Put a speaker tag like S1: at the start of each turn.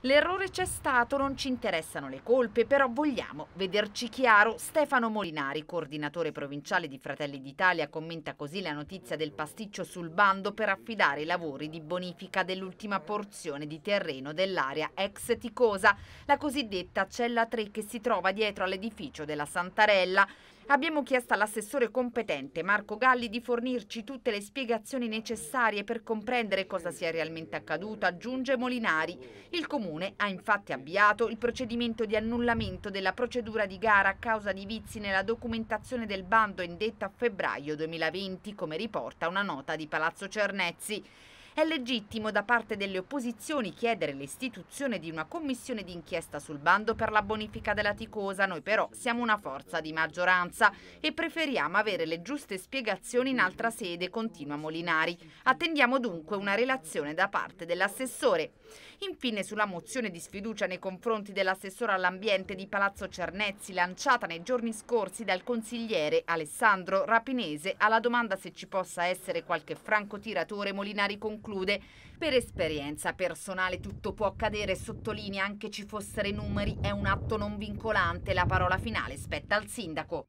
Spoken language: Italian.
S1: L'errore c'è stato, non ci interessano le colpe, però vogliamo vederci chiaro. Stefano Molinari, coordinatore provinciale di Fratelli d'Italia, commenta così la notizia del pasticcio sul bando per affidare i lavori di bonifica dell'ultima porzione di terreno dell'area ex Ticosa, la cosiddetta cella 3 che si trova dietro all'edificio della Santarella. Abbiamo chiesto all'assessore competente Marco Galli di fornirci tutte le spiegazioni necessarie per comprendere cosa sia realmente accaduto, aggiunge Molinari. Il comune Comune ha infatti avviato il procedimento di annullamento della procedura di gara a causa di vizi nella documentazione del bando indetta a febbraio 2020, come riporta una nota di Palazzo Cernezzi. È legittimo da parte delle opposizioni chiedere l'istituzione di una commissione d'inchiesta sul bando per la bonifica della Ticosa, noi però siamo una forza di maggioranza e preferiamo avere le giuste spiegazioni in altra sede, continua Molinari. Attendiamo dunque una relazione da parte dell'assessore. Infine sulla mozione di sfiducia nei confronti dell'assessore all'ambiente di Palazzo Cernezzi lanciata nei giorni scorsi dal consigliere Alessandro Rapinese alla domanda se ci possa essere qualche francotiratore Molinari conclude conclude. Per esperienza personale tutto può accadere, sottolinea anche ci fossero i numeri, è un atto non vincolante, la parola finale spetta al sindaco.